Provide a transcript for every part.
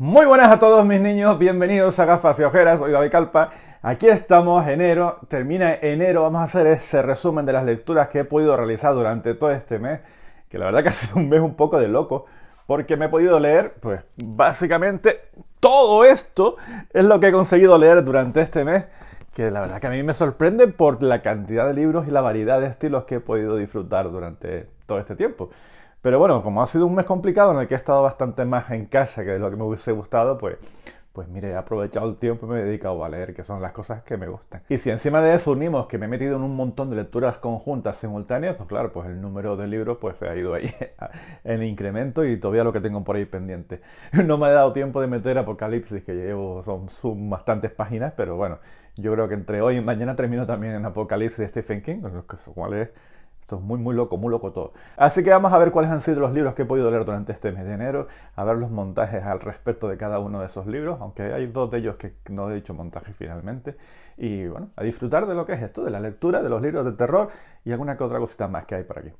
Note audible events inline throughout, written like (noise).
Muy buenas a todos mis niños, bienvenidos a Gafas y Ojeras, soy David Calpa. Aquí estamos, enero, termina enero, vamos a hacer ese resumen de las lecturas que he podido realizar durante todo este mes, que la verdad que ha sido un mes un poco de loco, porque me he podido leer, pues básicamente todo esto es lo que he conseguido leer durante este mes, que la verdad que a mí me sorprende por la cantidad de libros y la variedad de estilos que he podido disfrutar durante todo este tiempo. Pero bueno, como ha sido un mes complicado en el que he estado bastante más en casa que de lo que me hubiese gustado, pues, pues mire, he aprovechado el tiempo y me he dedicado a leer, que son las cosas que me gustan. Y si encima de eso unimos que me he metido en un montón de lecturas conjuntas simultáneas, pues claro, pues el número de libros pues se ha ido ahí (laughs) en incremento y todavía lo que tengo por ahí pendiente. No me ha dado tiempo de meter Apocalipsis, que llevo, son, bastantes páginas, pero bueno, yo creo que entre hoy y mañana termino también en Apocalipsis de Stephen King, con los cuales es muy, muy loco, muy loco todo. Así que vamos a ver cuáles han sido los libros que he podido leer durante este mes de enero, a ver los montajes al respecto de cada uno de esos libros, aunque hay dos de ellos que no he dicho montaje finalmente. Y bueno, a disfrutar de lo que es esto, de la lectura, de los libros de terror y alguna que otra cosita más que hay por aquí.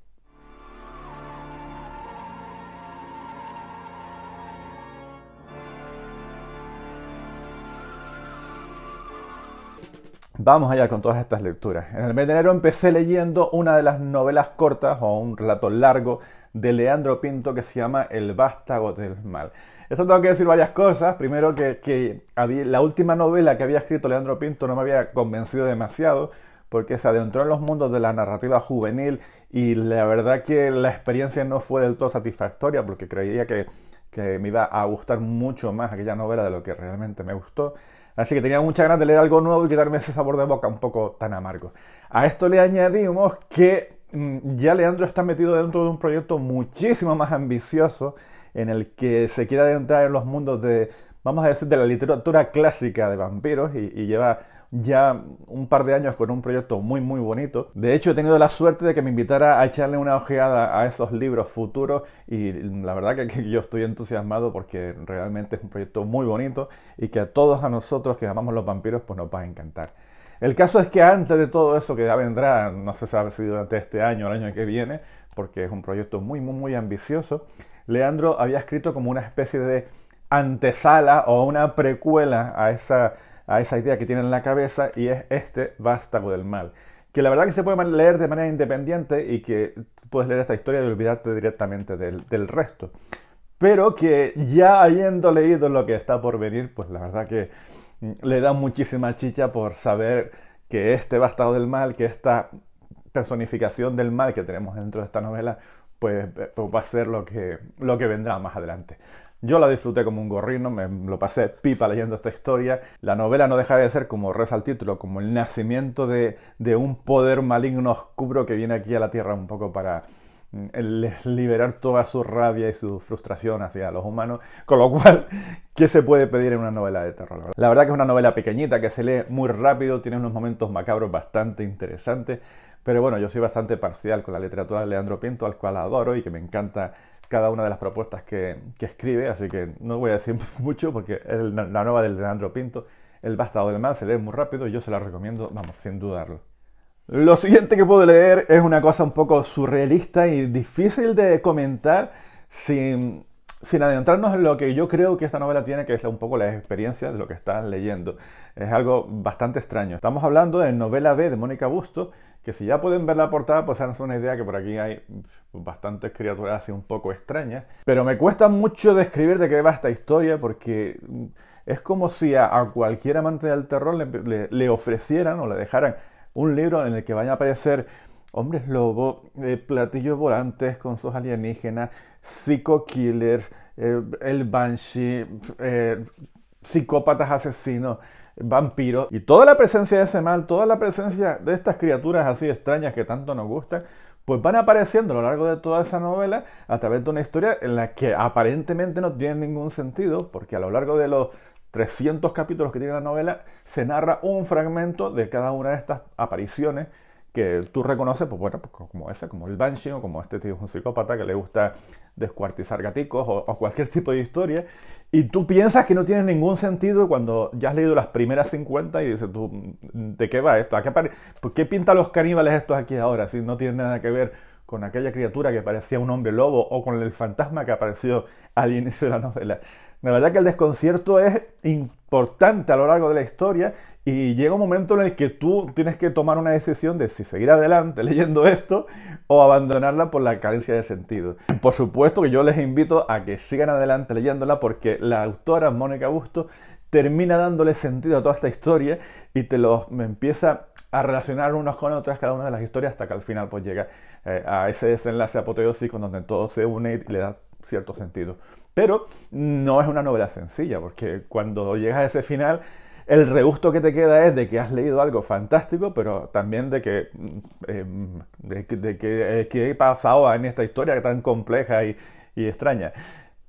Vamos allá con todas estas lecturas. En el mes de enero empecé leyendo una de las novelas cortas o un relato largo de Leandro Pinto que se llama El vástago del mal. Esto tengo que decir varias cosas. Primero que, la última novela que había escrito Leandro Pinto no me había convencido demasiado porque se adentró en los mundos de la narrativa juvenil y la verdad que la experiencia no fue del todo satisfactoria porque creía que me iba a gustar mucho más aquella novela de lo que realmente me gustó. Así que tenía mucha ganas de leer algo nuevo y quitarme ese sabor de boca un poco tan amargo. A esto le añadimos que mm, ya Leandro está metido dentro de un proyecto muchísimo más ambicioso en el que se quiere adentrar en los mundos de, vamos a decir, de la literatura clásica de vampiros y, y lleva ya un par de años con un proyecto muy muy bonito. De hecho he tenido la suerte de que me invitara a echarle una ojeada a esos libros futuros y la verdad que, yo estoy entusiasmado porque realmente es un proyecto muy bonito y que a todos a nosotros que amamos los vampiros pues nos va a encantar. El caso es que antes de todo eso, que ya vendrá, no se sabe si durante este año o el año que viene, porque es un proyecto muy, muy, muy ambicioso, Leandro había escrito como una especie de antesala o una precuela a esa a esa idea que tiene en la cabeza y es este vástago del mal. Que la verdad que se puede leer de manera independiente y que puedes leer esta historia y olvidarte directamente del, resto. Pero que ya habiendo leído lo que está por venir, pues la verdad que mm, le da muchísima chicha por saber que este vástago del mal, que esta personificación del mal que tenemos dentro de esta novela, pues, eh, pues va a ser lo que, lo que vendrá más adelante. Yo la disfruté como un gorrino, me lo pasé pipa leyendo esta historia. La novela no deja de ser, como reza el título, como el nacimiento de, de un poder maligno oscuro que viene aquí a la Tierra un poco para mm, liberar toda su rabia y su frustración hacia los humanos, con lo cual, (laughs) ¿qué se puede pedir en una novela de terror? La verdad que es una novela pequeñita que se lee muy rápido, tiene unos momentos macabros bastante interesantes, pero bueno, yo soy bastante parcial con la literatura de Leandro Pinto, al cual adoro y que me encanta cada una de las propuestas que, escribe, así que no voy a decir (laughs) mucho porque la nueva de Leandro Pinto, El Bastado del Mal, se lee muy rápido y yo se la recomiendo, vamos, sin dudarlo. Lo siguiente que puedo leer es una cosa un poco surrealista y difícil de comentar sin, adentrarnos en lo que yo creo que esta novela tiene, que es un poco la experiencia de lo que están leyendo. Es algo bastante extraño. Estamos hablando de novela B de Mónica Busto, que si ya pueden ver la portada, pues háganse una idea que por aquí hay pues, bastantes criaturas así un poco extrañas. Pero me cuesta mucho describir de qué va esta historia porque es como si a, cualquier amante del terror le, ofrecieran o le dejaran un libro en el que vayan a aparecer hombres lobo, eh, platillos volantes con sus alienígenas, psico killers, eh, el banshee, eh, psicópatas asesinos vampiros. Y toda la presencia de ese mal, toda la presencia de estas criaturas así extrañas que tanto nos gustan, pues van apareciendo a lo largo de toda esa novela a través de una historia en la que aparentemente no tiene ningún sentido, porque a lo largo de los 300 capítulos que tiene la novela se narra un fragmento de cada una de estas apariciones que tú reconoces, pues bueno, pues como ese, como el Banshee, o como este tío es un psicópata que le gusta descuartizar gaticos, o, cualquier tipo de historia, y tú piensas que no tiene ningún sentido cuando ya has leído las primeras 50 y dices tú, ¿de qué va esto? ¿A qué, ¿Por qué pintan los caníbales estos aquí ahora si no tienen nada que ver con aquella criatura que parecía un hombre lobo o con el fantasma que apareció al inicio de la novela? La verdad que el desconcierto es importante a lo largo de la historia y llega un momento en el que tú tienes que tomar una decisión de si seguir adelante (laughs) leyendo esto o abandonarla por la carencia de sentido. Por supuesto que yo les invito a que sigan adelante leyéndola porque la autora Mónica Busto termina dándole sentido a toda esta historia y te los empieza a relacionar unos con otras cada una de las historias hasta que al final pues llega eh, a ese desenlace apoteósico donde todo se une y le da cierto sentido. Pero no es una novela sencilla, porque cuando llegas a ese final, el regusto que te queda es de que has leído algo fantástico, pero también de que, mm, em, de, eh, que, he pasado en esta historia tan compleja y, extraña.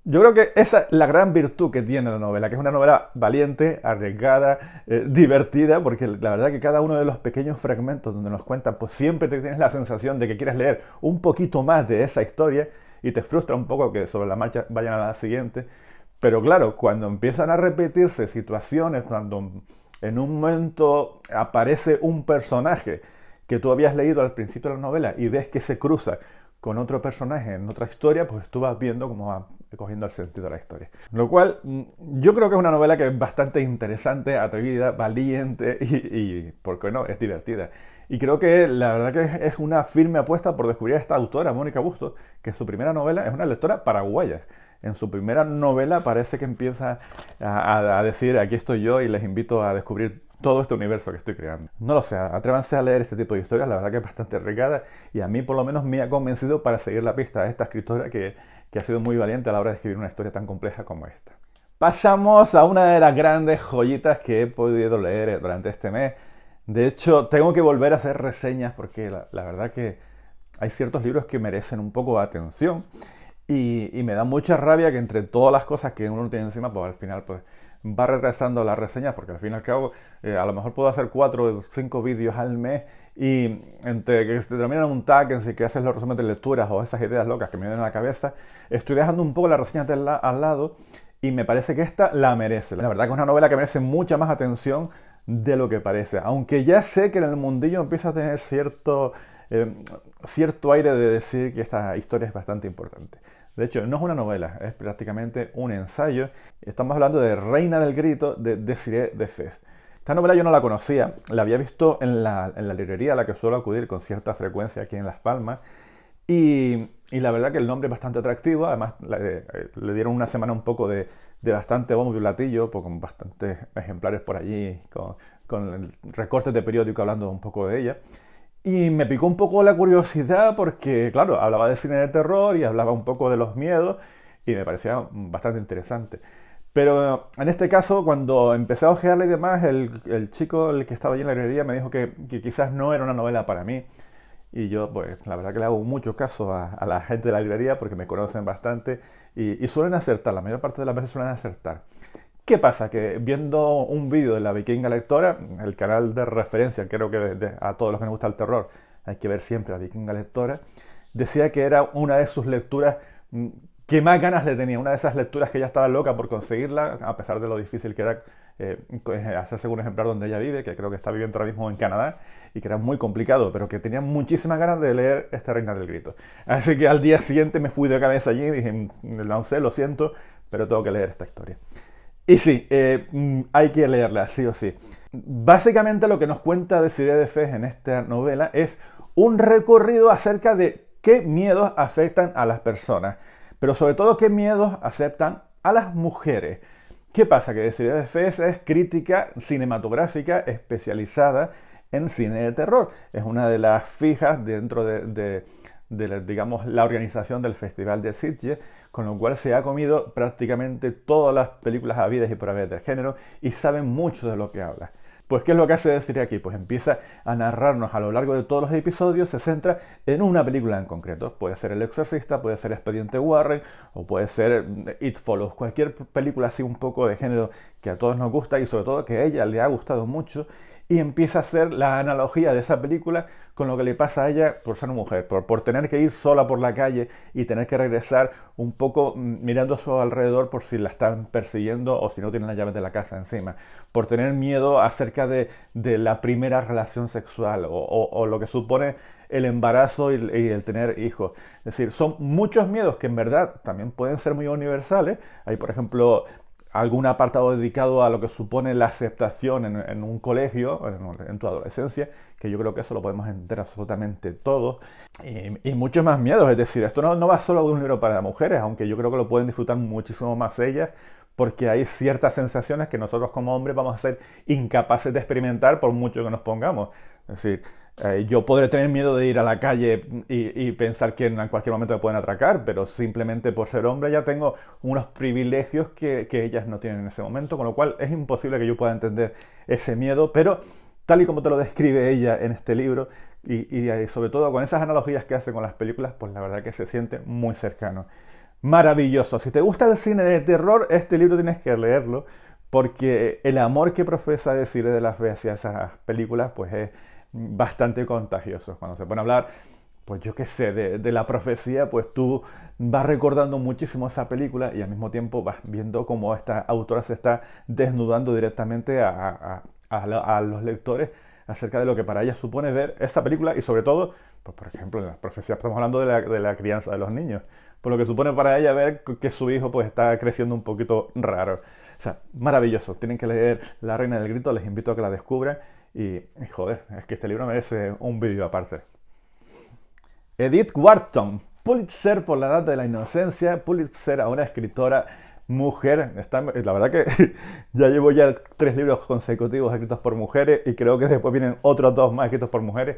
Yo creo que esa es la gran virtud que tiene la novela, que es una novela valiente, arriesgada, eh, divertida, porque la verdad que cada uno de los pequeños fragmentos donde nos cuentan, pues siempre te tienes la sensación de que quieres leer un poquito más de esa historia y te frustra un poco que sobre la marcha vayan a la siguiente. Pero claro, cuando empiezan a repetirse situaciones, cuando en un momento aparece un personaje que tú habías leído al principio de la novela y ves que se cruza con otro personaje en otra historia, pues tú vas viendo cómo va cogiendo el sentido de la historia. Lo cual mm, yo creo que es una novela que es bastante interesante, atrevida, valiente (laughs) y, ¿por qué no?, es divertida. Y creo que la verdad que es una firme apuesta por descubrir a esta autora, Mónica Bustos, que su primera novela es una lectora paraguaya. En su primera novela parece que empieza a decir, aquí estoy yo y les invito a descubrir todo este universo que estoy creando. No lo sé, atrévanse a leer este tipo de historias, la verdad que es bastante regada y a mí por lo menos me ha convencido para seguir la pista de esta escritora que, ha sido muy valiente a la hora de escribir una historia tan compleja como esta. Pasamos a una de las grandes joyitas que he podido leer durante este mes. De hecho, tengo que volver a hacer reseñas porque la, verdad que hay ciertos libros que merecen un poco de atención y, y, me da mucha rabia que entre todas las cosas que uno tiene encima, pues al final pues va retrasando las reseñas, porque al fin y al cabo eh, a lo mejor puedo hacer cuatro o cinco vídeos al mes y entre que se termina un tag, en que haces los resúmenes de lecturas o esas ideas locas que me vienen a la cabeza, estoy dejando un poco las reseñas al lado y me parece que esta la merece. La verdad que es una novela que merece mucha más atención de lo que parece, aunque ya sé que en el mundillo empieza a tener cierto, eh, cierto aire de decir que esta historia es bastante importante. De hecho, no es una novela, es prácticamente un ensayo. Estamos hablando de Reina del Grito de Desiree de Fez. Esta novela yo no la conocía, la había visto en la, librería a la que suelo acudir con cierta frecuencia aquí en Las Palmas. Y, la verdad que el nombre es bastante atractivo, además eh, eh, le, dieron una semana un poco de, bastante bombo y platillo, con bastantes ejemplares por allí, con, con recortes de periódico hablando un poco de ella. Y me picó un poco la curiosidad porque, claro, hablaba de cine de terror y hablaba un poco de los miedos y me parecía bastante interesante. Pero en este caso, cuando empecé a ojearle y demás, el, chico el que estaba allí en la librería me dijo que, quizás no era una novela para mí. Y yo, pues, la verdad que le hago mucho caso a, la gente de la librería porque me conocen bastante y suelen acertar, la mayor parte de las veces suelen acertar. ¿Qué pasa? Que viendo un vídeo de la vikinga lectora, el canal de referencia, creo que a todos los que nos gusta el terror, hay que ver siempre a la vikinga lectora, decía que era una de sus lecturas mm, que más ganas le tenía, una de esas lecturas que ella estaba loca por conseguirla, a pesar de lo difícil que era eh, eh, hacerse un ejemplar donde ella vive, que creo que está viviendo ahora mismo en Canadá, y que era muy complicado, pero que tenía muchísimas ganas de leer esta Reina del Grito. Así que al día siguiente me fui de cabeza allí y dije, mm, no sé, lo siento, pero tengo que leer esta historia. Y sí, eh, mm, hay que leerla, sí o sí. Básicamente lo que nos cuenta Desiree de Fez en esta novela es un recorrido acerca de qué miedos afectan a las personas, pero sobre todo qué miedos aceptan a las mujeres. ¿Qué pasa? Que Desiree de Fez es crítica cinematográfica especializada en cine de terror. Es una de las fijas dentro de de la, digamos, la organización del Festival de Sitges, con lo cual se ha comido prácticamente todas las películas habidas y por haber del género y saben mucho de lo que habla. Pues, ¿qué es lo que hace decir aquí? Pues empieza a narrarnos a lo largo de todos los episodios, se centra en una película en concreto. Puede ser El Exorcista, puede ser Expediente Warren, o puede ser mm, It Follows, cualquier película así un poco de género que a todos nos gusta y sobre todo que a ella le ha gustado mucho y empieza a hacer la analogía de esa película con lo que le pasa a ella por ser mujer, por, tener que ir sola por la calle y tener que regresar un poco mm, mirando a su alrededor por si la están persiguiendo o si no tienen las llaves de la casa encima, por tener miedo acerca de, la primera relación sexual o, lo que supone el embarazo y el tener hijos. Es decir, son muchos miedos que en verdad también pueden ser muy universales. Hay, por ejemplo, algún apartado dedicado a lo que supone la aceptación en, un colegio, en, tu adolescencia, que yo creo que eso lo podemos entender absolutamente todos, y, muchos más miedos, es decir, esto no, va solo a un libro para mujeres, aunque yo creo que lo pueden disfrutar muchísimo más ellas, porque hay ciertas sensaciones que nosotros como hombres vamos a ser incapaces de experimentar por mucho que nos pongamos. Es decir, eh, yo podré tener miedo de ir a la calle y, pensar que en cualquier momento me pueden atracar, pero simplemente por ser hombre ya tengo unos privilegios que, ellas no tienen en ese momento, con lo cual es imposible que yo pueda entender ese miedo, pero tal y como te lo describe ella en este libro, y, eh, sobre todo con esas analogías que hace con las películas, pues la verdad que se siente muy cercano. Maravilloso. Si te gusta el cine de terror, este libro tienes que leerlo, porque el amor que profesa decir de las veces hacia esas películas, pues es, bastante contagiosos. Cuando se pone a hablar, pues yo qué sé, de, la profecía, pues tú vas recordando muchísimo esa película y al mismo tiempo vas viendo cómo esta autora se está desnudando directamente a, los lectores acerca de lo que para ella supone ver esa película y sobre todo, pues por ejemplo, en las profecía, estamos hablando de la, crianza de los niños, por lo que supone para ella ver que su hijo pues está creciendo un poquito raro. O sea, maravilloso, tienen que leer La Reina del Grito, les invito a que la descubran y joder, es que este libro merece un vídeo aparte. Edith Wharton, Pulitzer por la Edad de la Inocencia, Pulitzer a una escritora mujer. Está, la verdad que (laughs) ya llevo ya tres libros consecutivos escritos por mujeres y creo que después vienen otros dos más escritos por mujeres.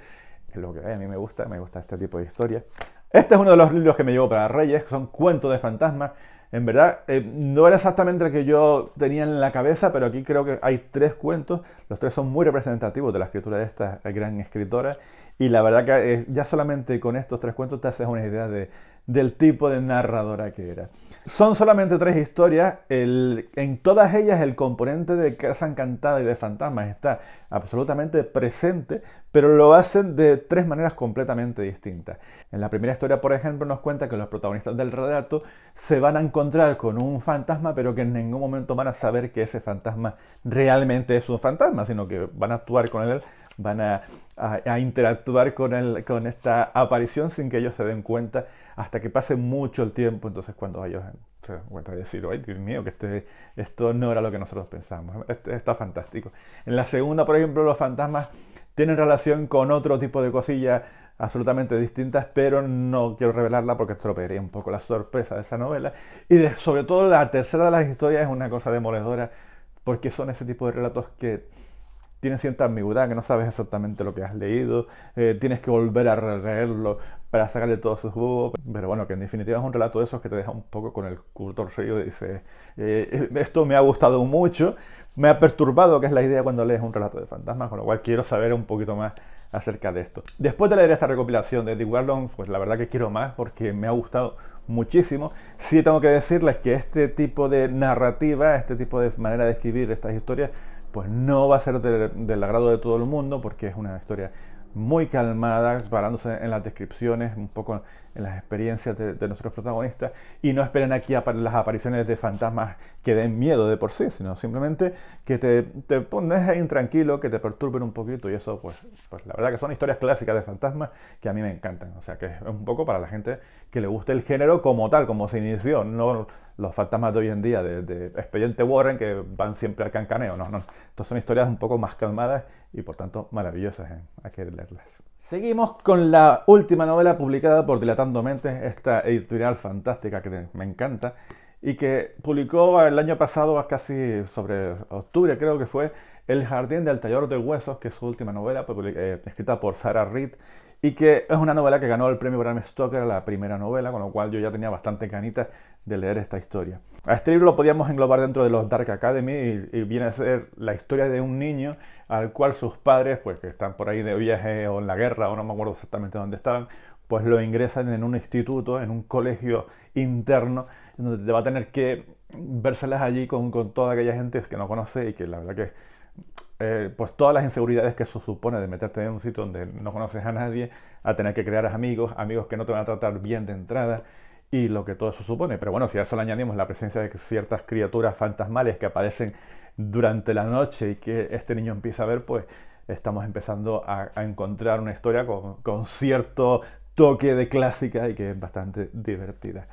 Es lo que a mí me gusta, me gusta este tipo de historia. Este es uno de los libros que me llevo para Reyes, son cuentos de fantasmas. En verdad, eh, no era exactamente el que yo tenía en la cabeza, pero aquí creo que hay tres cuentos. Los tres son muy representativos de la escritura de esta gran escritora. Y la verdad que eh, ya solamente con estos tres cuentos te haces una idea de, del tipo de narradora que era. Son solamente tres historias, en todas ellas el componente de Casa Encantada y de Fantasmas está absolutamente presente, pero lo hacen de tres maneras completamente distintas. En la primera historia, por ejemplo, nos cuenta que los protagonistas del relato se van a encontrar con un fantasma, pero que en ningún momento van a saber que ese fantasma realmente es un fantasma, sino que van a actuar con él van a, interactuar con, el, con, esta aparición sin que ellos se den cuenta hasta que pase mucho el tiempo. Entonces cuando ellos se den cuenta decir, ay Dios mío, que este, esto no era lo que nosotros pensamos. Este, está fantástico. En la segunda, por ejemplo, los fantasmas tienen relación con otro tipo de cosillas absolutamente distintas, pero no quiero revelarla porque estropearía un poco la sorpresa de esa novela. Y sobre todo la tercera de las historias es una cosa demoledora, porque son ese tipo de relatos que tiene cierta ambigüedad, que no sabes exactamente lo que has leído, eh, tienes que volver a releerlo para sacarle todos sus bobos, pero bueno, que en definitiva es un relato de esos que te deja un poco con el culto torcido y dices, eh, eh, esto me ha gustado mucho, me ha perturbado, que es la idea cuando lees un relato de fantasmas, con lo cual quiero saber un poquito más acerca de esto. Después de leer esta recopilación de Dick Warlong, pues la verdad que quiero más porque me ha gustado muchísimo. Sí tengo que decirles que este tipo de narrativa, este tipo de manera de escribir estas historias, pues no va a ser del agrado de todo el mundo porque es una historia muy calmada, parándose en las descripciones, un poco en las experiencias de, nuestros protagonistas y no esperen aquí las apariciones de fantasmas que den miedo de por sí, sino simplemente que te, te pones intranquilo, que te perturben un poquito y eso pues, pues, la verdad que son historias clásicas de fantasmas que a mí me encantan, o sea que es un poco para la gente que le guste el género como tal, como se inició, no los fantasmas de hoy en día de, expediente Warren que van siempre al cancaneo, no, no, estas son historias un poco más calmadas y por tanto maravillosas, ¿eh? hay que leerlas. Seguimos con la última novela publicada por Dilatando Mentes, esta editorial fantástica que me encanta y que publicó el año pasado, casi sobre octubre creo que fue, El Jardín del Taller de Huesos, que es su última novela eh, escrita por Sarah Reed y que es una novela que ganó el premio Bram Stoker la primera novela, con lo cual yo ya tenía bastante canitas de leer esta historia. A este libro lo podíamos englobar dentro de los Dark Academy y, viene a ser la historia de un niño al cual sus padres, pues que están por ahí de viaje o en la guerra o no me acuerdo exactamente dónde estaban, pues lo ingresan en un instituto, en un colegio interno, donde te va a tener que verselas allí con, toda aquella gente que no conoce y que la verdad que eh, pues todas las inseguridades que eso supone de meterte en un sitio donde no conoces a nadie, a tener que crear amigos, amigos que no te van a tratar bien de entrada, y lo que todo eso supone. Pero bueno, si a eso le añadimos la presencia de ciertas criaturas fantasmales que aparecen durante la noche y que este niño empieza a ver, pues estamos empezando a, encontrar una historia con, cierto toque de clásica y que es bastante divertida.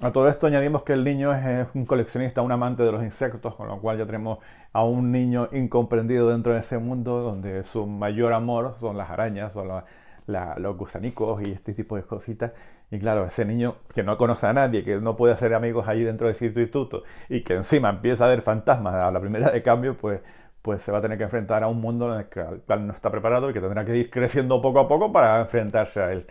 A todo esto añadimos que el niño es un coleccionista, un amante de los insectos, con lo cual ya tenemos a un niño incomprendido dentro de ese mundo donde su mayor amor son las arañas, son los gusanicos y este tipo de cositas. Y claro, ese niño que no conoce a nadie, que no puede hacer amigos allí dentro de ese instituto y que encima empieza a ver fantasmas a la primera de cambio, pues, pues se va a tener que enfrentar a un mundo en el que al cual no está preparado y que tendrá que ir creciendo poco a poco para enfrentarse a él.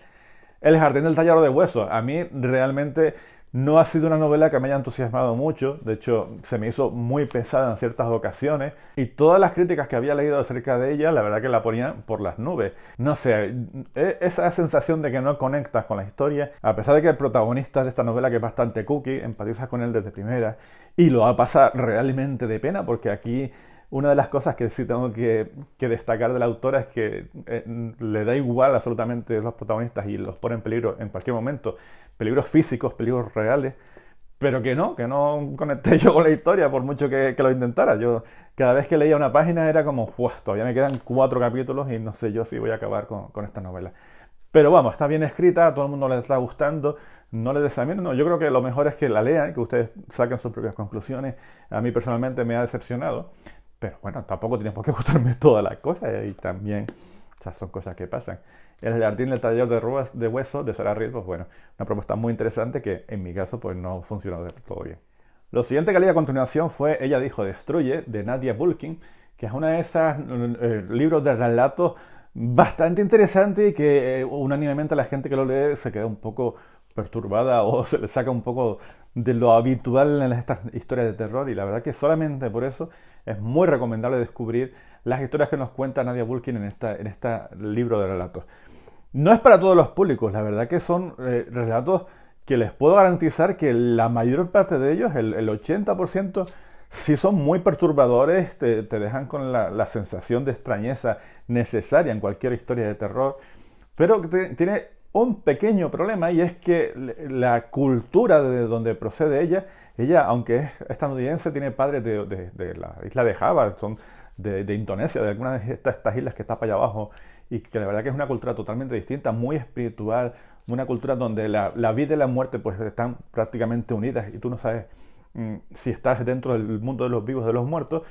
El jardín del tallado de huesos. A mí realmente no ha sido una novela que me haya entusiasmado mucho, de hecho se me hizo muy pesada en ciertas ocasiones y todas las críticas que había leído acerca de ella, la verdad que la ponían por las nubes. No sé, e, esa sensación de que no conectas con la historia, a pesar de que el protagonista de esta novela que es bastante cookie, empatizas con él desde primera y lo pasa realmente de pena porque aquí una de las cosas que sí tengo que, destacar de la autora es que eh, le da igual absolutamente los protagonistas y los pone en peligro en cualquier momento peligros físicos, peligros reales, pero que no, que no conecté (laughs) yo con la historia por mucho que, lo intentara. Yo cada vez que leía una página era como, ¡puesto! Todavía me quedan cuatro capítulos y no sé yo si voy a acabar con, esta novela. Pero vamos, está bien escrita, a todo el mundo le está gustando, no le desamino. yo creo que lo mejor es que la lean, que ustedes saquen sus propias conclusiones. A mí personalmente me ha decepcionado, pero bueno, tampoco tiene por qué gustarme (laughs) todas las cosas y también o son cosas que pasan. El jardín del taller de, huesos de hueso de Sarah Ritz pues bueno, una propuesta muy interesante que en mi caso pues no funcionó del todo bien. Lo siguiente que leí a continuación fue Ella dijo Destruye, de Nadia Bulkin, que es una de esas mm, mm, eh, libros de relatos bastante interesante y que unánimemente eh, unánimemente la gente que lo lee se queda un poco perturbada (laughs) o se le saca un poco de lo habitual en estas historias de terror y la verdad que solamente por eso es muy recomendable descubrir las historias que nos cuenta Nadia Bulkin en este en esta libro de relatos. No es para todos los públicos, la verdad que son eh, relatos que les puedo garantizar que la mayor parte de ellos, el, 80%, si son muy perturbadores, te, dejan con la, sensación de extrañeza necesaria en cualquier historia de terror, pero que tiene un pequeño problema y es que la cultura de donde procede ella, ella aunque es estadounidense, tiene padres de, la isla de Java, son de, Indonesia, de algunas de estas, islas que está para allá abajo y que la verdad que es una cultura totalmente distinta, muy espiritual, una cultura donde la, vida y la muerte pues están prácticamente unidas y tú no sabes mm, si estás dentro del mundo de los vivos, de los muertos,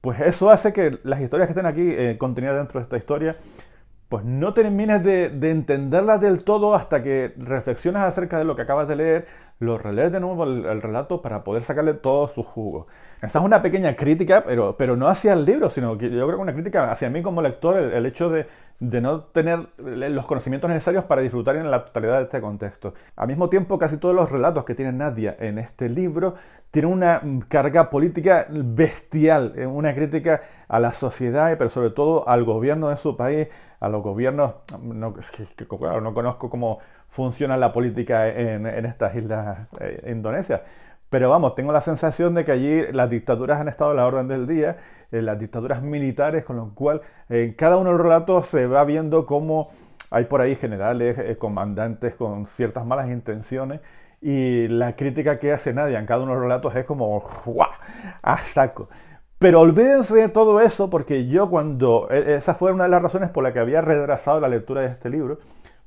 pues eso hace que las historias que están aquí eh, contenidas dentro de esta historia pues no termines de, de entenderlas del todo hasta que reflexionas acerca de lo que acabas de leer, lo relees de nuevo el, relato para poder sacarle todo su jugo. Esa es una pequeña crítica, pero, no hacia el libro, sino que yo creo que una crítica hacia mí como lector, el, hecho de, de, no tener los conocimientos necesarios para disfrutar en la totalidad de este contexto. Al mismo tiempo, casi todos los relatos que tiene Nadia en este libro tienen una carga política bestial, eh, una crítica a la sociedad, pero sobre todo al gobierno de su país, a los gobiernos. No, no conozco cómo funciona la política en, estas islas eh, Indonesia indonesias. Pero vamos, tengo la sensación de que allí las dictaduras han estado en la orden del día, eh, las dictaduras militares, con lo cual eh, en cada uno de los relatos se va viendo cómo hay por ahí generales, comandantes con ciertas malas intenciones y la crítica que hace nadie en cada uno de los relatos es como ¡guau! ¡a saco! Pero olvídense de todo eso porque yo cuando, e, esa fue una de las razones por la que había retrasado la lectura de este libro,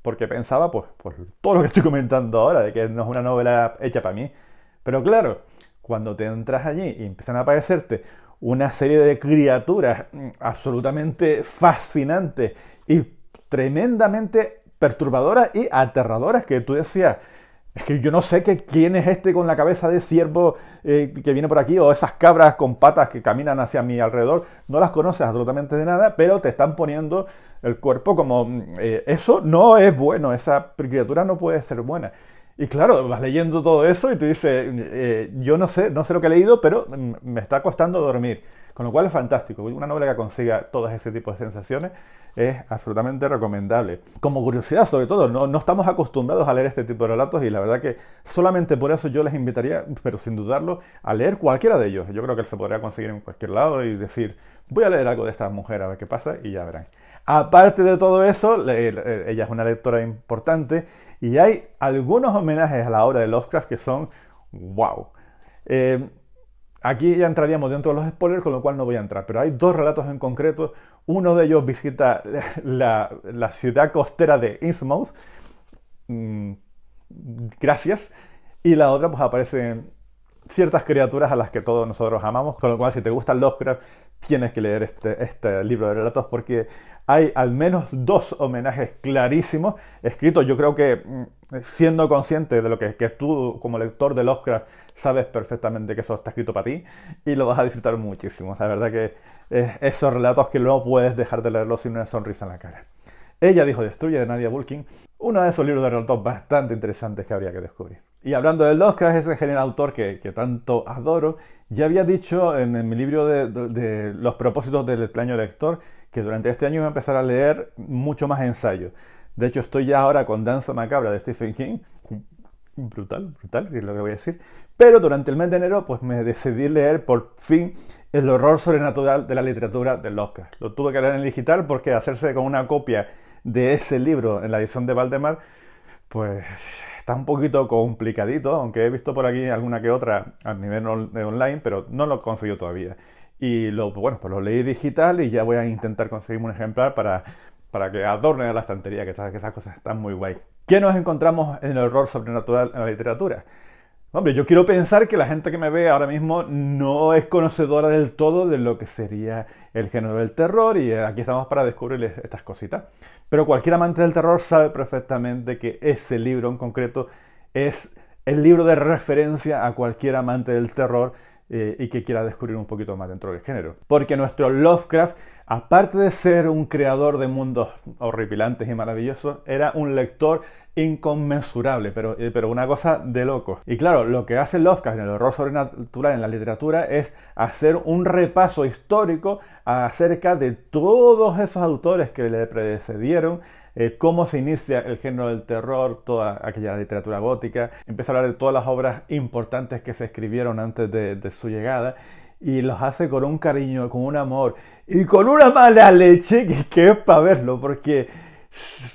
porque pensaba pues, por todo lo que estoy comentando ahora, de que no es una novela hecha para mí. Pero claro, cuando te entras allí y empiezan a aparecerte una serie de criaturas mm, absolutamente fascinantes y tremendamente perturbadoras y aterradoras que tú decías, es que yo no sé que, quién es este con la cabeza de ciervo eh, que viene por aquí o esas cabras con patas que caminan hacia mi alrededor. No las conoces absolutamente de nada, pero te están poniendo el cuerpo como mm, eh, eso no es bueno, esa criatura no puede ser buena. Y claro, vas leyendo todo eso y te dice eh, yo no sé, no sé lo que he leído, pero me está costando dormir. Con lo cual es fantástico. Una novela que consiga todas ese tipo de sensaciones es absolutamente recomendable. Como curiosidad, sobre todo, no, no, estamos acostumbrados a leer este tipo de relatos y la verdad que solamente por eso yo les invitaría, pero sin dudarlo, a leer cualquiera de ellos. Yo creo que se podría conseguir en cualquier lado y decir, voy a leer algo de esta mujer a ver qué pasa y ya verán. Aparte de todo eso, ella es una lectora importante y hay algunos homenajes a la obra de Lovecraft que son wow. Eh, aquí ya entraríamos dentro de los spoilers, con lo cual no voy a entrar, pero hay dos relatos en concreto. Uno de ellos visita (laughs) la, ciudad costera de Innsmouth. Mm, gracias. Y la otra, pues aparecen ciertas criaturas a las que todos nosotros amamos. Con lo cual, si te gusta Lovecraft, tienes que leer este, este libro de relatos porque hay al menos dos homenajes clarísimos escritos. Yo creo que mm, siendo consciente de lo que, que tú como lector de Lovecraft sabes perfectamente que eso está escrito para ti y lo vas a disfrutar muchísimo. La verdad que esos relatos que no puedes dejar de leerlos sin una sonrisa en la cara. Ella dijo Destruye de Nadia Bulkin, uno de esos libros de relatos bastante interesantes que habría que descubrir. Y hablando de Lovecraft, es en general autor que tanto adoro ya había dicho en, mi libro de, los propósitos del extraño lector que durante este año iba a empezar a leer mucho más ensayos. De hecho, estoy ya ahora con Danza Macabra de Stephen King. Brutal, brutal, es lo que voy a decir. Pero durante el mes de enero, pues me decidí leer por fin el horror sobrenatural de la literatura del Oscar. Lo tuve que leer en digital porque hacerse con una copia de ese libro en la edición de Valdemar, pues está un poquito complicadito, aunque he visto por aquí alguna que otra a nivel de online, pero no lo consigo todavía. Y lo, bueno, pues lo leí digital y ya voy a intentar conseguirme un ejemplar para, para que adorne a la estantería, que, que esas cosas están muy guay. ¿Qué nos encontramos en el horror sobrenatural en la literatura? Hombre, yo quiero pensar que la gente que me ve ahora mismo no es conocedora del todo de lo que sería el género del terror y eh, aquí estamos para descubrir estas cositas. Pero cualquier amante del terror sabe perfectamente que ese libro en concreto es el libro de referencia a cualquier amante del terror eh, y que quiera descubrir un poquito más dentro del género. Porque nuestro Lovecraft aparte de ser un creador de mundos horripilantes y maravillosos, era un lector inconmensurable, pero, eh, pero una cosa de loco. Y claro, lo que hace Lovecraft en el horror sobrenatural en la literatura es hacer un repaso histórico acerca de todos esos autores que le precedieron eh, cómo se inicia el género del terror, toda aquella literatura gótica. Empieza a hablar de todas las obras importantes que se escribieron antes de su llegada y los hace con un cariño, con un amor y con una mala leche que, es para verlo, porque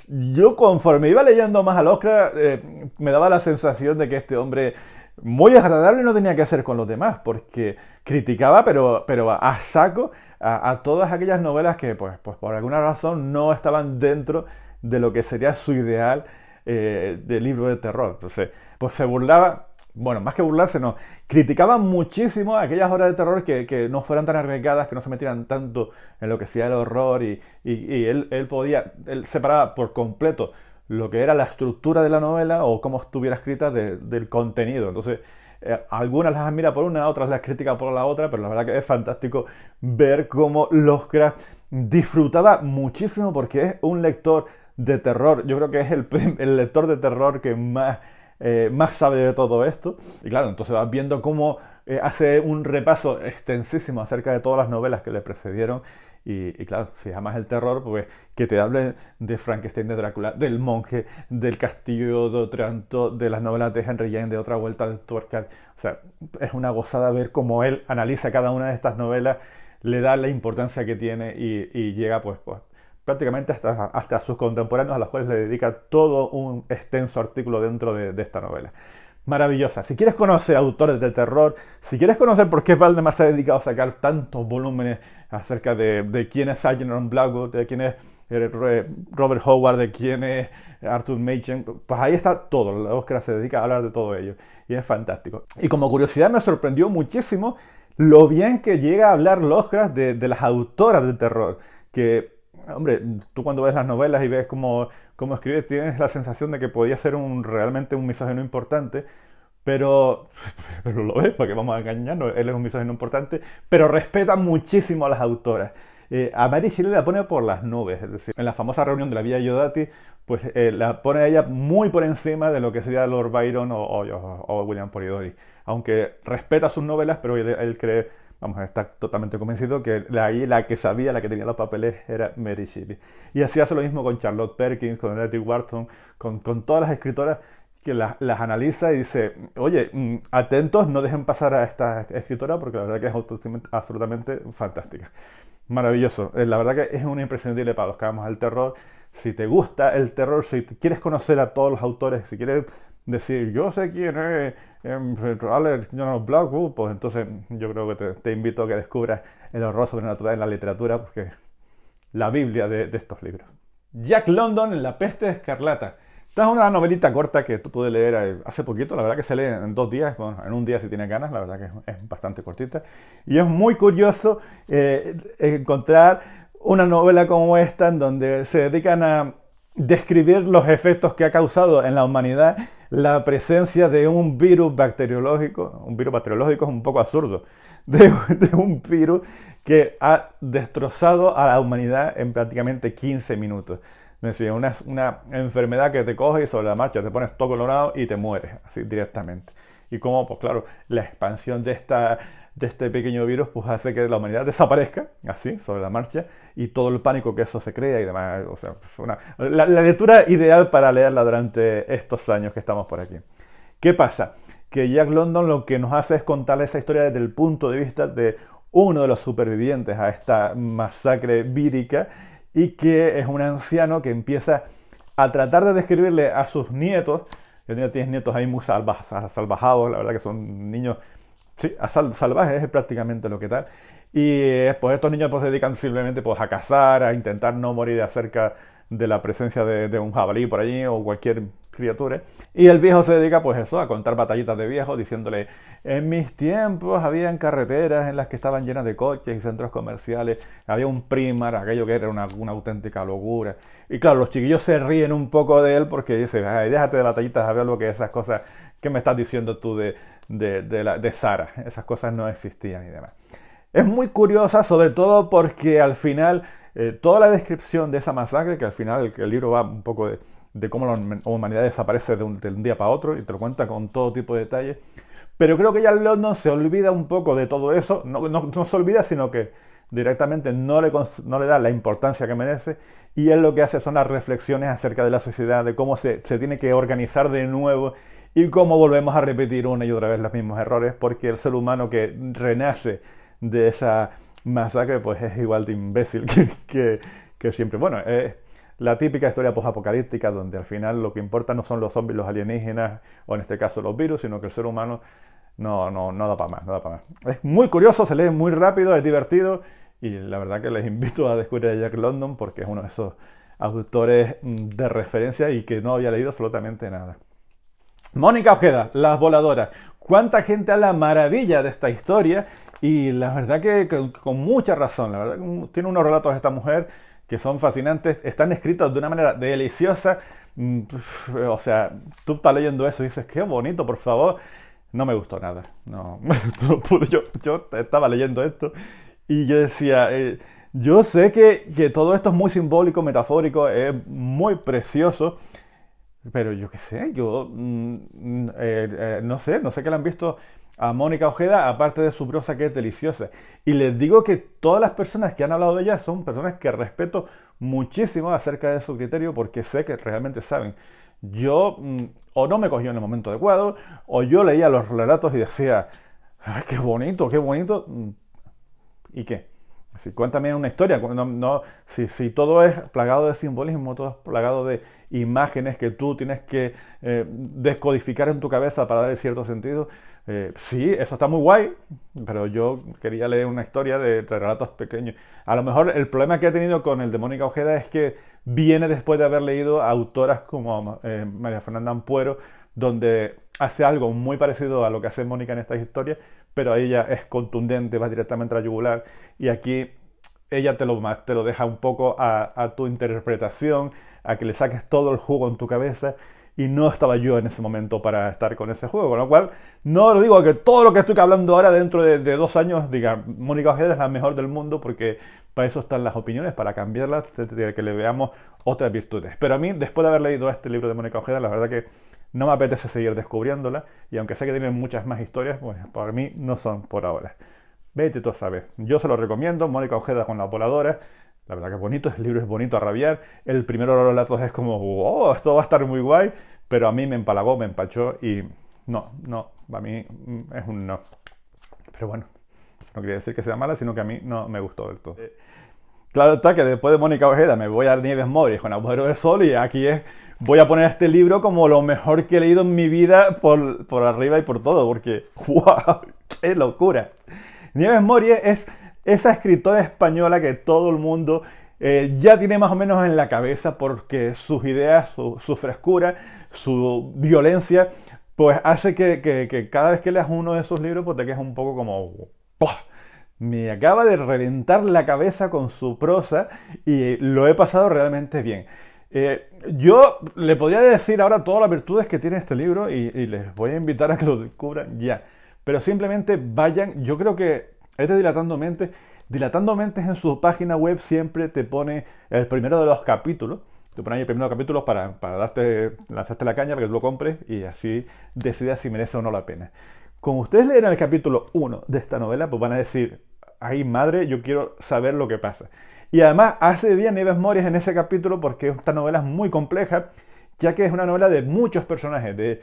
yo conforme iba leyendo más a Oscar eh, me daba la sensación de que este hombre muy agradable no tenía que hacer con los demás, porque criticaba, pero, pero a, saco a, todas aquellas novelas que pues, pues por alguna razón no estaban dentro de lo que sería su ideal eh, de libro de terror. Entonces, pues se burlaba bueno, más que burlarse, no, criticaban muchísimo aquellas obras de terror que, no fueran tan arriesgadas, que no se metieran tanto en lo que sea el horror y, él, podía, él separaba por completo lo que era la estructura de la novela o cómo estuviera escrita del contenido. Entonces, eh, algunas las admira por una, otras las critica por la otra, pero la verdad que es fantástico ver cómo Lovecraft disfrutaba muchísimo porque es un lector de terror. Yo creo que es el, (laughs) el lector de terror que más eh, más sabe de todo esto. Y claro, entonces vas viendo cómo eh, hace un repaso extensísimo acerca de todas las novelas que le precedieron. Y, claro, si amas el terror, pues que te hable de Frankenstein, de Drácula, del monje, del castillo de Otranto, de las novelas de Henry Jane, de otra vuelta de tuerca. O sea, es una gozada ver cómo él analiza cada una de estas novelas, le da la importancia que tiene y, y llega pues, pues prácticamente hasta, sus contemporáneos a los cuales le dedica todo un extenso artículo dentro de, esta novela maravillosa. Si quieres conocer autores de terror, si quieres conocer por qué Valdemar se ha dedicado a sacar tantos volúmenes acerca de, de quién es Algernon Blackwood, de quién es eh, Robert Howard, de quién es Arthur Machen, pues ahí está todo. La Oscar se dedica a hablar de todo ello y es fantástico. Y como curiosidad me sorprendió muchísimo lo bien que llega a hablar Lovecraft de, de las autoras de terror, que Hombre, tú cuando ves las novelas y ves cómo, cómo escribe, tienes la sensación de que podía ser un, realmente un misógino importante, pero, (laughs) pero lo ves, porque vamos a engañarnos, él es un misógino importante, pero respeta muchísimo a las autoras. Eh, a Mary Shelley la pone por las nubes, es decir, en la famosa reunión de la Villa Yodati, pues eh, la pone ella muy por encima de lo que sería Lord Byron o, William Polidori, aunque respeta sus novelas, pero él cree vamos, a estar totalmente convencido que ahí la que sabía, la que tenía los papeles era Mary Shelley. Y así hace lo mismo con Charlotte Perkins, con Edith Wharton, con, todas las escritoras que las, analiza y dice, oye, mm, atentos, no dejen pasar a esta escritora porque la verdad que es absolutamente fantástica. Maravilloso, eh, la verdad que es un imprescindible para los que vamos al terror. Si te gusta el terror, si quieres conocer a todos los autores, si quieres decir, yo sé quién es Alex Blackwood, pues entonces yo creo que te, invito a que descubras el horror sobrenatural en la literatura, porque la Biblia de, estos libros. Jack London, La peste escarlata. Esta es una novelita corta que tú pude leer eh, hace poquito, la verdad que se lee en dos días, en un día si tienes ganas, la verdad que es, bastante cortita. Y es muy curioso eh, encontrar una novela como esta en donde se dedican a describir los efectos que ha causado en la humanidad la presencia de un virus bacteriológico, un virus bacteriológico es un poco absurdo, (laughs) de, un virus que ha destrozado a la humanidad en prácticamente 15 minutos. Es decir, una, una enfermedad que te coge y sobre la marcha te pones todo colorado y te mueres, así directamente. Y como, pues claro, la expansión de esta de este pequeño virus pues hace que la humanidad desaparezca, así, sobre la marcha, y todo el pánico que eso se crea y demás. O sea, pues, la, lectura ideal para leerla durante estos años que estamos por aquí. ¿Qué pasa? Que Jack London lo que nos hace es contar esa historia desde el punto de vista de uno de los supervivientes a esta masacre vírica y que es un anciano que empieza a tratar de describirle a sus nietos, yo tenía 10 nietos ahí muy salvajados, la verdad que son niños Sí, salvajes es prácticamente lo que tal. Y eh, pues estos niños pues, se dedican simplemente pues, a cazar, a intentar no morir acerca de la presencia de, un jabalí por allí o cualquier criatura. Y el viejo se dedica pues eso, a contar batallitas de viejo, diciéndole, en mis tiempos habían carreteras en las que estaban llenas de coches y centros comerciales, había un primar, aquello que era una, una auténtica locura. Y claro, los chiquillos se ríen un poco de él porque dicen, ay, déjate de batallitas, a ver lo que esas cosas que me estás diciendo tú de de, Sara. Esas cosas no existían y demás. Es muy curiosa, sobre todo porque al final eh, toda la descripción de esa masacre, que al final el, libro va un poco de, cómo la humanidad desaparece de un, día para otro y te lo cuenta con todo tipo de detalles, pero creo que ya London se olvida un poco de todo eso, no, se olvida, sino que directamente no le, le, da la importancia que merece y él lo que hace son las reflexiones acerca de la sociedad, de cómo se, se tiene que organizar de nuevo y cómo volvemos a repetir una y otra vez los mismos errores porque el ser humano que renace de esa masacre pues es igual de imbécil (laughs) que, siempre. Bueno, es la típica historia post-apocalíptica donde al final lo que importa no son los zombies, los alienígenas o en este caso los virus, sino que el ser humano no, no, no da para más, no da para más. Es muy curioso, se lee muy rápido, es divertido y la verdad que les invito a descubrir a Jack London porque es uno de esos autores de referencia y que no había leído absolutamente nada. Mónica Ojeda, las voladoras. ¿Cuánta gente a la maravilla de esta historia? Y la verdad que, con mucha razón, la verdad tiene unos relatos de esta mujer que son fascinantes, están escritos de una manera deliciosa. Mm, o sea, tú estás leyendo eso y dices, qué bonito, por favor. No me gustó nada. No, (laughs) yo, estaba leyendo esto y yo decía, eh, yo sé que, que todo esto es muy simbólico, metafórico, es muy precioso. Pero yo qué sé, yo mm, mm, eh, eh, no sé, no sé que le han visto a Mónica Ojeda, aparte de su prosa que es deliciosa. Y les digo que todas las personas que han hablado de ella son personas que respeto muchísimo acerca de su criterio porque sé que realmente saben. Yo mm, o no me cogió en el momento adecuado, o yo leía los relatos y decía, Ay, qué bonito, qué bonito. ¿Y qué? Si cuéntame una historia, no, no, si, si todo es plagado de simbolismo, todo es plagado de imágenes que tú tienes que eh, descodificar en tu cabeza para darle cierto sentido. Eh, sí, eso está muy guay, pero yo quería leer una historia de relatos pequeños. A lo mejor el problema que he tenido con el de Mónica Ojeda es que viene después de haber leído autoras como eh, María Fernanda Ampuero, donde hace algo muy parecido a lo que hace Mónica en estas historias, pero ella es contundente, va directamente a la yugular, y aquí ella te lo, te lo deja un poco a tu interpretación a que le saques todo el jugo en tu cabeza y no estaba yo en ese momento para estar con ese juego. Con lo cual, no lo digo que todo lo que estoy hablando ahora dentro de, dos años diga, Mónica Ojeda es la mejor del mundo porque para eso están las opiniones, para cambiarlas, que le veamos otras virtudes. Pero a mí, después de haber leído este libro de Mónica Ojeda, la verdad que no me apetece seguir descubriéndola y aunque sé que tiene muchas más historias, pues para mí no son por ahora. Vete tú a saber. Yo se lo recomiendo, Mónica Ojeda con la voladora la verdad que es bonito, (laughs) el libro es bonito a rabiar. El primero los relatos es como, ¡Wow! esto va a estar muy guay, pero a mí me empalagó, me empachó y no, no, a mí mm, es un no. Pero bueno, no quería decir que sea mala, sino que a mí no me gustó del todo. Eh. claro está que después de Mónica Ojeda me voy a Nieves Mories con Agujero de Sol y aquí es, voy a poner este libro como lo mejor que he leído en mi vida por, por arriba y por todo, porque ¡wow! (laughs) ¡Qué locura! Nieves Mori es esa escritora española que todo el mundo eh, ya tiene más o menos en la cabeza porque sus ideas, su, frescura, su violencia, pues hace que, cada vez que leas uno de sus libros, pues te quedes un poco como... Me acaba de reventar la cabeza con su prosa y lo he pasado realmente bien. Eh, yo le podría decir ahora todas las virtudes que tiene este libro y, y les voy a invitar a que lo descubran ya. Pero simplemente vayan, yo creo que este Dilatando Mentes, Dilatando Mentes en su página web siempre te pone el primero de los capítulos. Te pone ahí el primero de los capítulos para, darte, lanzarte la caña para que tú lo compres y así decidas si merece o no la pena. Como ustedes leen el capítulo 1 de esta novela, pues van a decir, ay madre, yo quiero saber lo que pasa. Y además hace bien Nieves Morias en ese capítulo porque esta novela es muy compleja, ya que es una novela de muchos personajes, de,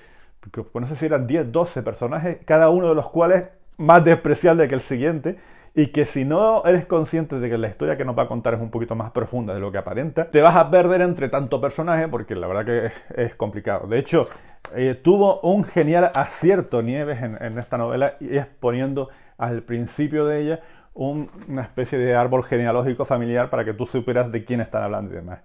pues, no sé si eran 10, 12 personajes, cada uno de los cuales más despreciable que el siguiente y que si no eres consciente de que la historia que nos va a contar es un poquito más profunda de lo que aparenta, te vas a perder entre tanto personaje porque la verdad que es, complicado. De hecho, eh, tuvo un genial acierto Nieves en, esta novela y es poniendo al principio de ella una especie de árbol genealógico familiar para que tú supieras de quién están hablando y demás.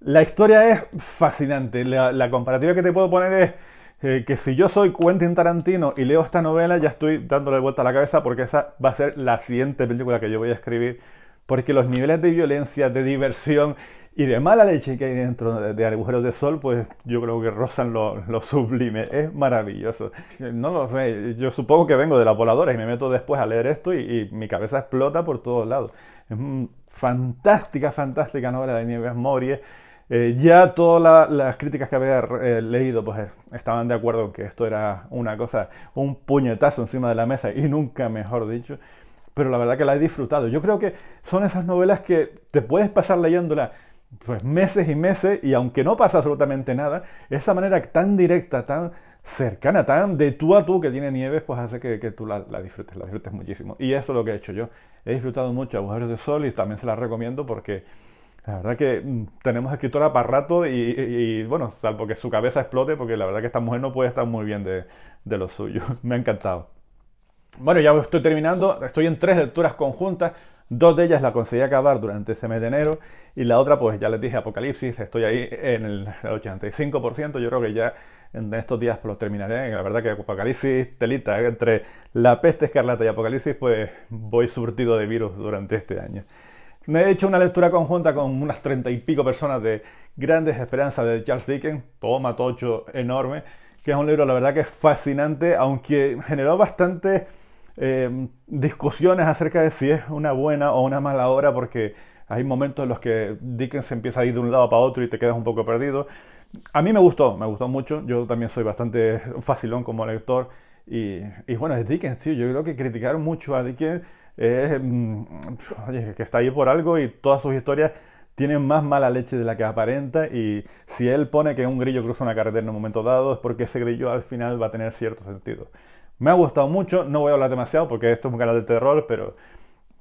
La historia es fascinante. la comparativa que te puedo poner es eh, que si yo soy Quentin Tarantino y leo esta novela, ya estoy dándole vuelta a la cabeza porque esa va a ser la siguiente película que yo voy a escribir. Porque los niveles de violencia, de diversión y de mala leche que hay dentro de agujeros de sol, pues yo creo que rozan lo, sublime. Es maravilloso. No lo sé, yo supongo que vengo de la voladora y me meto después a leer esto y, mi cabeza explota por todos lados. Es una fantástica, fantástica novela de Nieves Morie eh, ya todas las críticas que había eh, leído pues, eh, estaban de acuerdo que esto era una cosa, un puñetazo encima de la mesa y nunca mejor dicho, pero la verdad que la he disfrutado. Yo creo que son esas novelas que te puedes pasar leyéndola pues, meses y meses y aunque no pasa absolutamente nada, esa manera tan directa, tan cercana, tan de tú a tú que tiene Nieves, pues hace que, que tú la, la, disfrutes, la disfrutes muchísimo. Y eso es lo que he hecho yo. He disfrutado mucho Agujeros de Sol y también se la recomiendo porque la verdad que mm, tenemos escritora para rato y, bueno, salvo que su cabeza explote, porque la verdad que esta mujer no puede estar muy bien de, lo suyo. (laughs) Me ha encantado. Bueno, ya estoy terminando. Estoy en tres lecturas conjuntas. Dos de ellas la conseguí acabar durante ese mes de enero y la otra, pues ya les dije, Apocalipsis, estoy ahí en el 85%, yo creo que ya en estos días lo terminaré. La verdad que Apocalipsis, telita, ¿eh? entre la peste escarlata y Apocalipsis, pues voy surtido de virus durante este año. Me he hecho una lectura conjunta con unas treinta y pico personas de Grandes Esperanzas de Charles Dickens, toma tocho enorme, que es un libro, la verdad, que es fascinante, aunque generó bastantes eh, discusiones acerca de si es una buena o una mala obra, porque hay momentos en los que Dickens empieza a ir de un lado para otro y te quedas un poco perdido. A mí me gustó, me gustó mucho. Yo también soy bastante facilón como lector. Y, y bueno, es Dickens, tío. Yo creo que criticaron mucho a Dickens eh, que está ahí por algo y todas sus historias tienen más mala leche de la que aparenta y si él pone que un grillo cruza una carretera en un momento dado es porque ese grillo al final va a tener cierto sentido. Me ha gustado mucho, no voy a hablar demasiado porque esto es un canal de terror, pero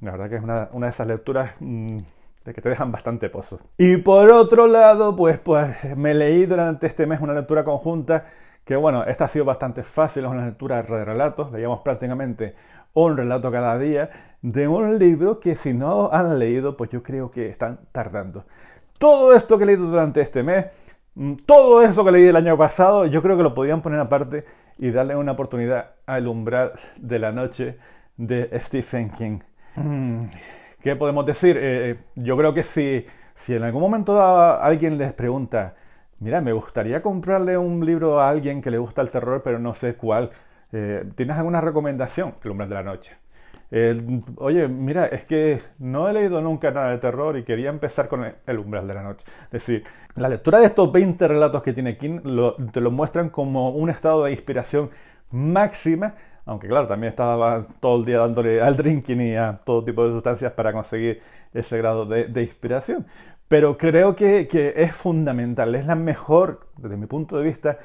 la verdad que es una, de esas lecturas mm, de que te dejan bastante pozo. Y por otro lado, pues, pues me leí durante este mes una lectura conjunta que bueno, esta ha sido bastante fácil, es una lectura de relatos, veíamos prácticamente un relato cada día de un libro que si no han leído, pues yo creo que están tardando. Todo esto que he leído durante este mes, mm, todo eso que leí el año pasado, yo creo que lo podían poner aparte y darle una oportunidad al umbral de la noche de Stephen King. Mm. ¿Qué podemos decir? Eh, eh, yo creo que si, si en algún momento alguien les pregunta, mira, me gustaría comprarle un libro a alguien que le gusta el terror, pero no sé cuál, eh, ¿Tienes alguna recomendación? El umbral de la noche. oye, mira, es que no he leído nunca nada de terror y quería empezar con el, umbral de la noche. Es decir, la lectura de estos 20 relatos que tiene King te lo muestran como un estado de inspiración máxima, aunque claro, también estaba todo el día dándole al drinking y a todo tipo de sustancias para conseguir ese grado de, inspiración. Pero creo que, que es fundamental, es la mejor, desde mi punto de vista,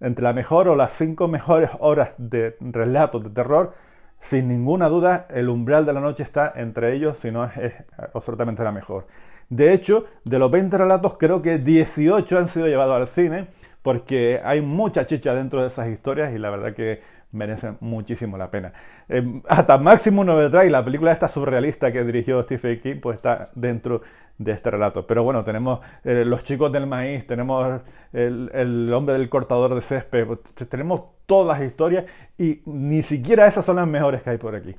entre la mejor o las cinco mejores horas de relatos de terror, sin ninguna duda el umbral de la noche está entre ellos, si no es, absolutamente la mejor. De hecho, de los 20 relatos creo que 18 han sido llevados al cine, porque hay mucha chicha dentro de esas historias y la verdad que merecen muchísimo la pena. Em, hasta Máximo y la película esta surrealista que dirigió Stephen King, pues está dentro de este relato. Pero bueno, tenemos eh, los chicos del maíz, tenemos el, hombre del cortador de césped, tenemos todas las historias y ni siquiera esas son las mejores que hay por aquí.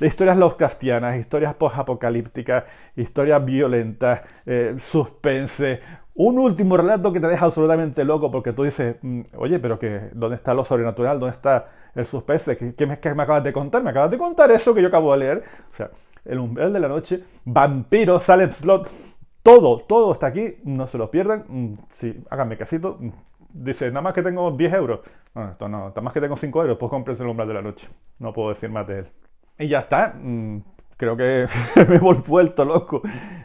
Historias loscastianas, historias post-apocalípticas, historias violentas, eh, suspense, un último relato que te deja absolutamente loco porque tú dices, mm, oye, pero que, ¿dónde está lo sobrenatural? ¿Dónde está el suspense? ¿Qué, me, qué me acabas de contar? ¿Me acabas de contar eso que yo acabo de leer? O sea, el umbral de la noche, Vampiro, Silent Slot, todo, todo está aquí, no se lo pierdan. Mm, sí, mi casito. Mm, dice, nada más que tengo 10 euros. No, esto no, nada más que tengo 5 euros, pues cómprense el umbral de la noche. No puedo decir más de él. Y ya está. Mm, creo que (laughs) me he vuelto loco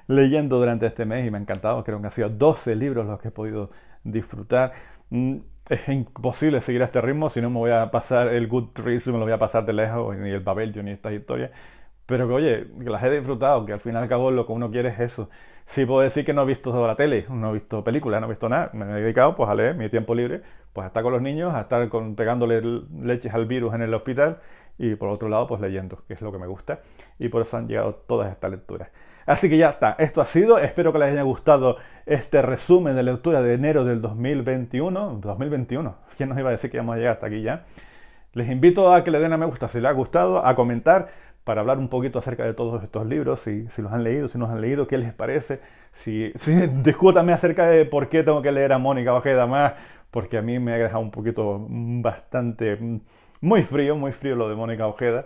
leyendo durante este mes y me ha encantado. Creo que han sido 12 libros los que he podido disfrutar es imposible seguir a este ritmo, si no me voy a pasar el Goodreads, me lo voy a pasar de lejos, ni el Babel, ni estas historias pero que oye, que las he disfrutado, que al final y al cabo lo que uno quiere es eso. Sí puedo decir que no he visto sobre la tele, no he visto películas, no he visto nada, me he dedicado pues a leer mi tiempo libre, pues a estar con los niños, a estar pegándole leches al virus en el hospital y por otro lado pues leyendo, que es lo que me gusta y por eso han llegado todas estas lecturas. Así que ya está, esto ha sido, espero que les haya gustado este resumen de lectura de enero del 2021, 2021, ¿quién nos iba a decir que íbamos a llegar hasta aquí ya? Les invito a que le den a me gusta si les ha gustado, a comentar, para hablar un poquito acerca de todos estos libros, si, si los han leído, si no los han leído, qué les parece, si, (laughs) si discútame acerca de por qué tengo que leer a Mónica Ojeda más, porque a mí me ha dejado un poquito mm, bastante, mm, muy frío, muy frío lo de Mónica Ojeda.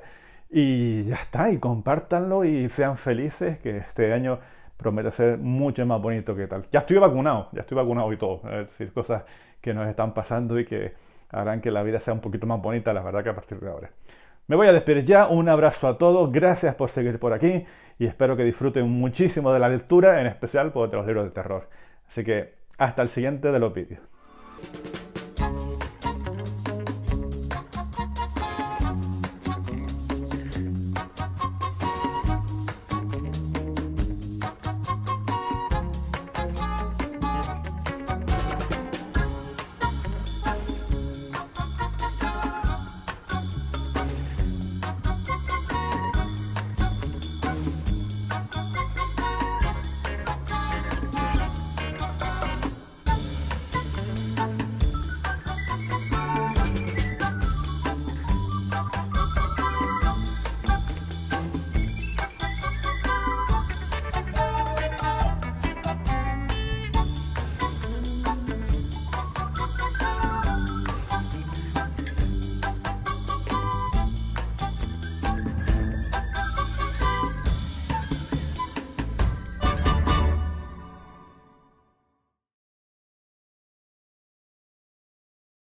Y ya está, y compártanlo y sean felices, que este año promete ser mucho más bonito que tal. Ya estoy vacunado, ya estoy vacunado y todo. Es decir, cosas que nos están pasando y que harán que la vida sea un poquito más bonita, la verdad, que a partir de ahora. Me voy a despedir ya, un abrazo a todos, gracias por seguir por aquí y espero que disfruten muchísimo de la lectura, en especial por los libros de terror. Así que hasta el siguiente de los vídeos.